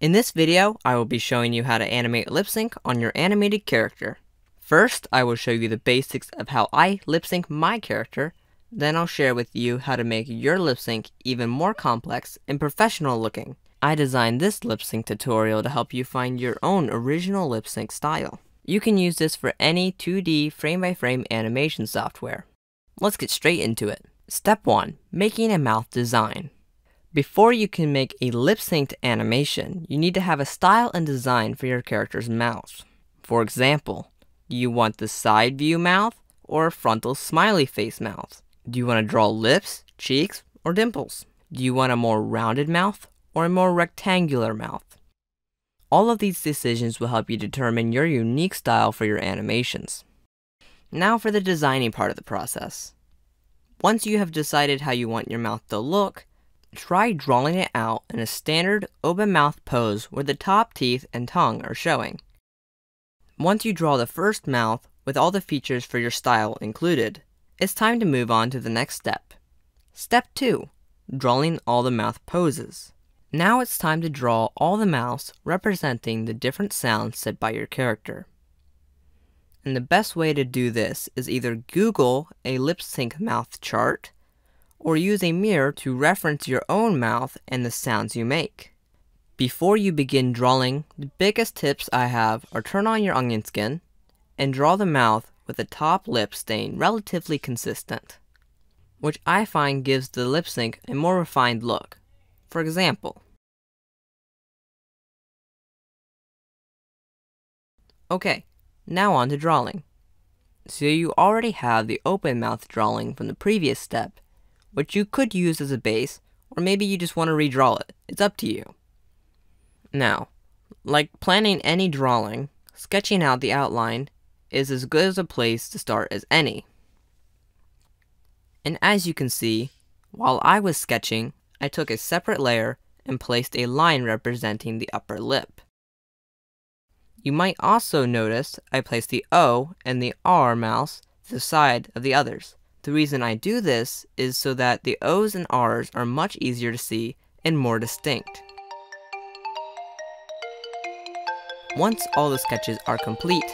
In this video, I will be showing you how to animate lip sync on your animated character. First, I will show you the basics of how I lip sync my character, then I'll share with you how to make your lip sync even more complex and professional looking. I designed this lip sync tutorial to help you find your own original lip sync style. You can use this for any 2D frame-by-frame animation software. Let's get straight into it. Step 1. Making a mouth design. Before you can make a lip-synced animation, you need to have a style and design for your character's mouth. For example, do you want the side view mouth or a frontal smiley face mouth? Do you want to draw lips, cheeks, or dimples? Do you want a more rounded mouth or a more rectangular mouth? All of these decisions will help you determine your unique style for your animations. Now for the designing part of the process. Once you have decided how you want your mouth to look, Try drawing it out in a standard open mouth pose where the top teeth and tongue are showing. Once you draw the first mouth with all the features for your style included, it's time to move on to the next step. Step 2. Drawing all the mouth poses. Now it's time to draw all the mouths representing the different sounds said by your character. And the best way to do this is either Google a lip sync mouth chart or use a mirror to reference your own mouth and the sounds you make. Before you begin drawing, the biggest tips I have are turn on your onion skin and draw the mouth with the top lip staying relatively consistent, which I find gives the lip sync a more refined look. For example, Okay, now on to drawing. So you already have the open mouth drawing from the previous step which you could use as a base, or maybe you just want to redraw it. It's up to you. Now, like planning any drawing, sketching out the outline is as good as a place to start as any. And as you can see, while I was sketching, I took a separate layer and placed a line representing the upper lip. You might also notice I placed the O and the R mouse to the side of the others. The reason I do this is so that the O's and R's are much easier to see and more distinct. Once all the sketches are complete,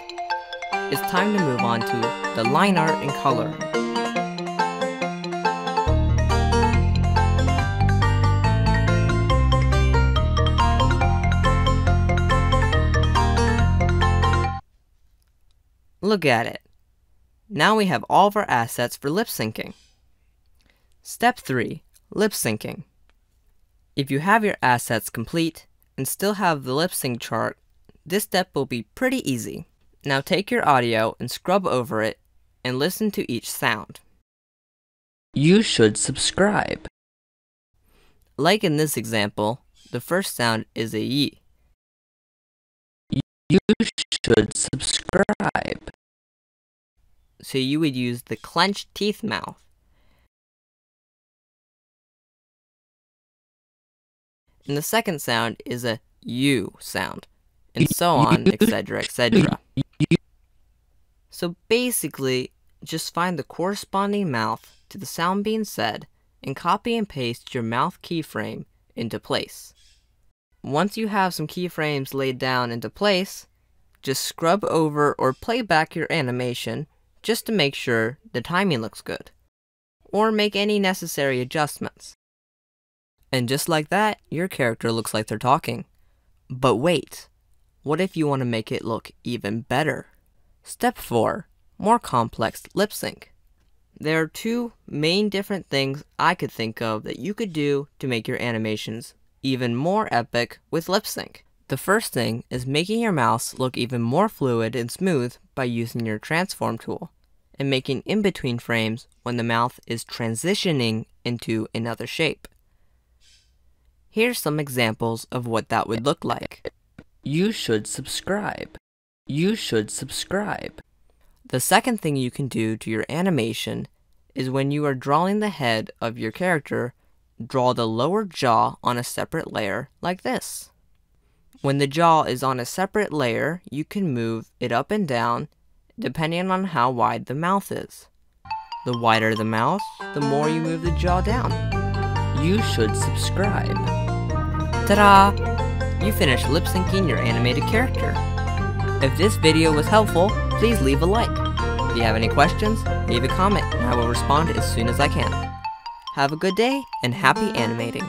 it's time to move on to the line art and color. Look at it. Now we have all of our assets for lip syncing. Step 3. Lip syncing. If you have your assets complete and still have the lip sync chart, this step will be pretty easy. Now take your audio and scrub over it and listen to each sound. You should subscribe. Like in this example, the first sound is a ye. You should subscribe so you would use the clenched teeth mouth. And the second sound is a U sound, and so on, etc., etc. So basically, just find the corresponding mouth to the sound being said and copy and paste your mouth keyframe into place. Once you have some keyframes laid down into place, just scrub over or play back your animation just to make sure the timing looks good, or make any necessary adjustments. And just like that, your character looks like they're talking. But wait, what if you want to make it look even better? Step 4 More complex lip sync. There are two main different things I could think of that you could do to make your animations even more epic with lip sync. The first thing is making your mouse look even more fluid and smooth by using your transform tool and making in-between frames when the mouth is transitioning into another shape. Here's some examples of what that would look like. You should subscribe. You should subscribe. The second thing you can do to your animation is when you are drawing the head of your character, draw the lower jaw on a separate layer like this. When the jaw is on a separate layer, you can move it up and down depending on how wide the mouth is. The wider the mouth, the more you move the jaw down. You should subscribe. Ta-da! You finished lip syncing your animated character. If this video was helpful, please leave a like. If you have any questions, leave a comment and I will respond as soon as I can. Have a good day and happy animating!